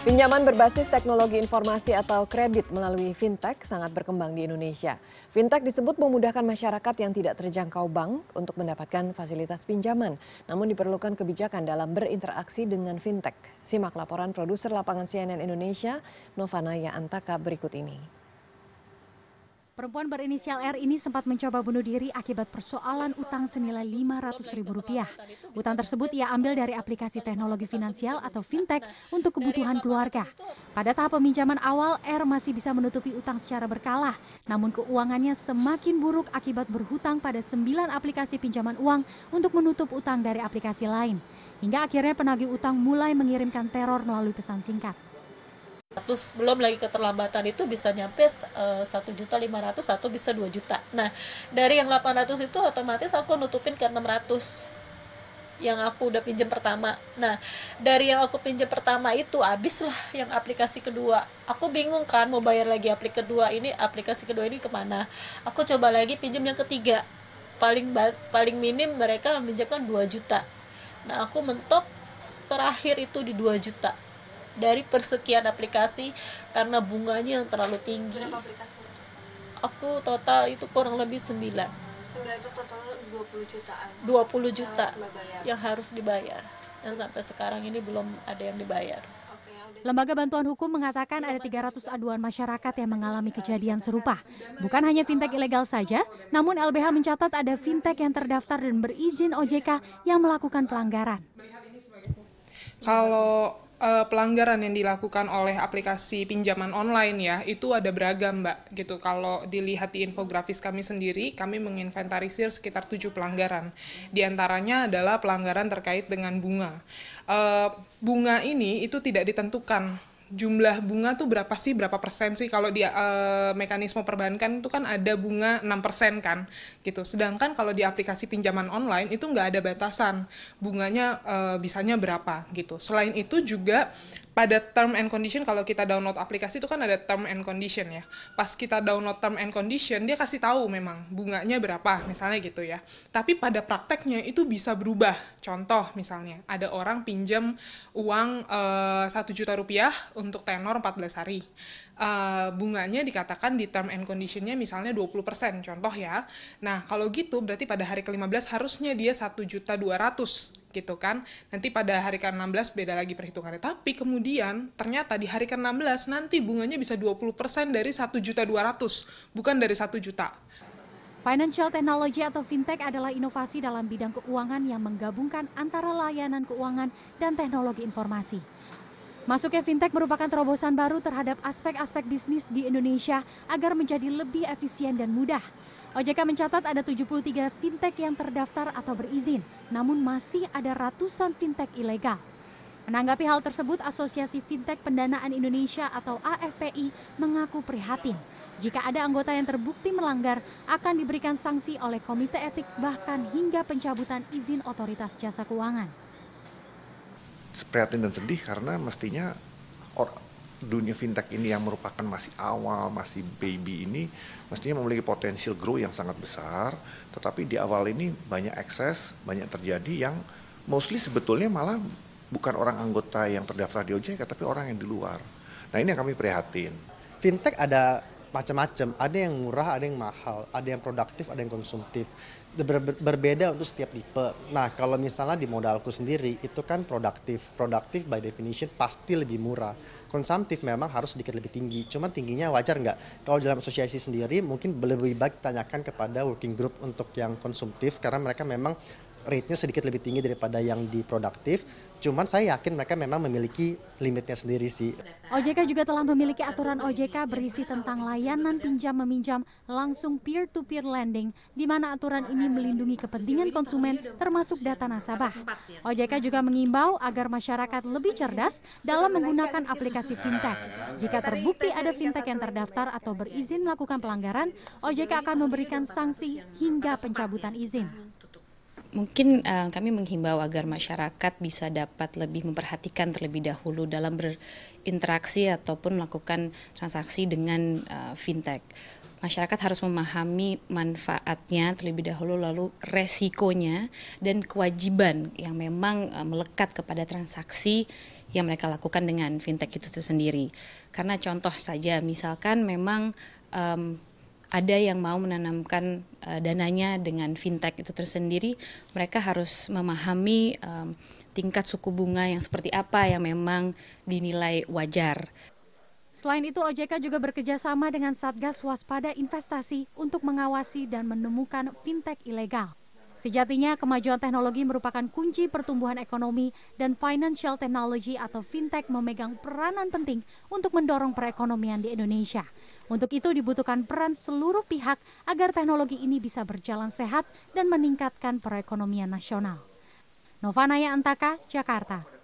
Pinjaman berbasis teknologi informasi atau kredit melalui fintech sangat berkembang di Indonesia. Fintech disebut memudahkan masyarakat yang tidak terjangkau bank untuk mendapatkan fasilitas pinjaman, namun diperlukan kebijakan dalam berinteraksi dengan fintech. Simak laporan produser lapangan CNN Indonesia, Novanaya Antaka berikut ini. Perempuan berinisial R ini sempat mencoba bunuh diri akibat persoalan utang senilai ribu rupiah. Utang tersebut ia ambil dari aplikasi teknologi finansial atau fintech untuk kebutuhan keluarga. Pada tahap peminjaman awal, R masih bisa menutupi utang secara berkala, namun keuangannya semakin buruk akibat berhutang pada sembilan aplikasi pinjaman uang untuk menutup utang dari aplikasi lain. Hingga akhirnya penagih utang mulai mengirimkan teror melalui pesan singkat terus belum lagi keterlambatan itu bisa nyampe eh, satu juta lima ratus atau bisa 2 juta. Nah dari yang 800 itu otomatis aku nutupin ke 600 yang aku udah pinjam pertama. Nah dari yang aku pinjam pertama itu habis lah yang aplikasi kedua. Aku bingung kan mau bayar lagi aplikasi kedua ini aplikasi kedua ini kemana? Aku coba lagi pinjam yang ketiga paling paling minim mereka meminjamkan 2 juta. Nah aku mentok terakhir itu di 2 juta dari persekian aplikasi karena bunganya yang terlalu tinggi aku total itu kurang lebih 9 sudah itu total 20 jutaan 20 juta yang harus, yang harus dibayar dan sampai sekarang ini belum ada yang dibayar ya Lembaga Bantuan Hukum mengatakan ada 300 aduan masyarakat yang mengalami kejadian serupa. Bukan hanya fintech ilegal saja, namun LBH mencatat ada fintech yang terdaftar dan berizin OJK yang melakukan pelanggaran kalau uh, pelanggaran yang dilakukan oleh aplikasi pinjaman online ya itu ada beragam mbak gitu kalau dilihat di infografis kami sendiri kami menginventarisir sekitar tujuh pelanggaran Di antaranya adalah pelanggaran terkait dengan bunga uh, bunga ini itu tidak ditentukan jumlah bunga tuh berapa sih berapa persen sih kalau di uh, eh, mekanisme perbankan itu kan ada bunga 6 persen kan gitu sedangkan kalau di aplikasi pinjaman online itu nggak ada batasan bunganya uh, bisanya berapa gitu selain itu juga pada term and condition kalau kita download aplikasi itu kan ada term and condition ya. Pas kita download term and condition dia kasih tahu memang bunganya berapa misalnya gitu ya. Tapi pada prakteknya itu bisa berubah. Contoh misalnya ada orang pinjam uang eh, satu juta rupiah untuk tenor 14 hari. Uh, bunganya dikatakan di term and conditionnya misalnya 20% contoh ya. Nah kalau gitu berarti pada hari ke-15 harusnya dia 1 juta 200 gitu kan. Nanti pada hari ke-16 beda lagi perhitungannya. Tapi kemudian ternyata di hari ke-16 nanti bunganya bisa 20% dari 1.200, bukan dari 1 juta. Financial technology atau fintech adalah inovasi dalam bidang keuangan yang menggabungkan antara layanan keuangan dan teknologi informasi. Masuknya fintech merupakan terobosan baru terhadap aspek-aspek bisnis di Indonesia agar menjadi lebih efisien dan mudah. OJK mencatat ada 73 fintech yang terdaftar atau berizin, namun masih ada ratusan fintech ilegal. Menanggapi hal tersebut, Asosiasi Fintech Pendanaan Indonesia atau AFPI mengaku prihatin. Jika ada anggota yang terbukti melanggar, akan diberikan sanksi oleh komite etik bahkan hingga pencabutan izin otoritas jasa keuangan. Prihatin dan sedih karena mestinya dunia fintech ini yang merupakan masih awal, masih baby ini mestinya memiliki potensial grow yang sangat besar, tetapi di awal ini banyak excess banyak terjadi yang mostly sebetulnya malah bukan orang anggota yang terdaftar di OJK tapi orang yang di luar. Nah, ini yang kami prihatin. Fintech ada macam-macam. Ada yang murah, ada yang mahal, ada yang produktif, ada yang konsumtif. Ber berbeda untuk setiap tipe. Nah, kalau misalnya di modalku sendiri, itu kan produktif. Produktif by definition pasti lebih murah. Konsumtif memang harus sedikit lebih tinggi. Cuman tingginya wajar nggak? Kalau dalam asosiasi sendiri, mungkin lebih baik tanyakan kepada working group untuk yang konsumtif, karena mereka memang rate-nya sedikit lebih tinggi daripada yang di produktif. Cuman saya yakin mereka memang memiliki limitnya sendiri sih. OJK juga telah memiliki aturan OJK berisi tentang layanan pinjam meminjam langsung peer to peer lending di mana aturan ini melindungi kepentingan konsumen termasuk data nasabah. OJK juga mengimbau agar masyarakat lebih cerdas dalam menggunakan aplikasi fintech. Jika terbukti ada fintech yang terdaftar atau berizin melakukan pelanggaran, OJK akan memberikan sanksi hingga pencabutan izin mungkin uh, kami menghimbau agar masyarakat bisa dapat lebih memperhatikan terlebih dahulu dalam berinteraksi ataupun melakukan transaksi dengan uh, fintech. Masyarakat harus memahami manfaatnya terlebih dahulu, lalu resikonya dan kewajiban yang memang eh, melekat kepada transaksi yang mereka lakukan dengan fintech itu, sendiri. Karena contoh saja, misalkan memang um, ada yang mau menanamkan uh, dananya dengan fintech itu tersendiri, mereka harus memahami um, tingkat suku bunga yang seperti apa yang memang dinilai wajar. Selain itu, OJK juga bekerjasama dengan Satgas Waspada Investasi untuk mengawasi dan menemukan fintech ilegal. Sejatinya, kemajuan teknologi merupakan kunci pertumbuhan ekonomi dan financial technology atau fintech memegang peranan penting untuk mendorong perekonomian di Indonesia. Untuk itu dibutuhkan peran seluruh pihak agar teknologi ini bisa berjalan sehat dan meningkatkan perekonomian nasional. Novanaya Antaka, Jakarta.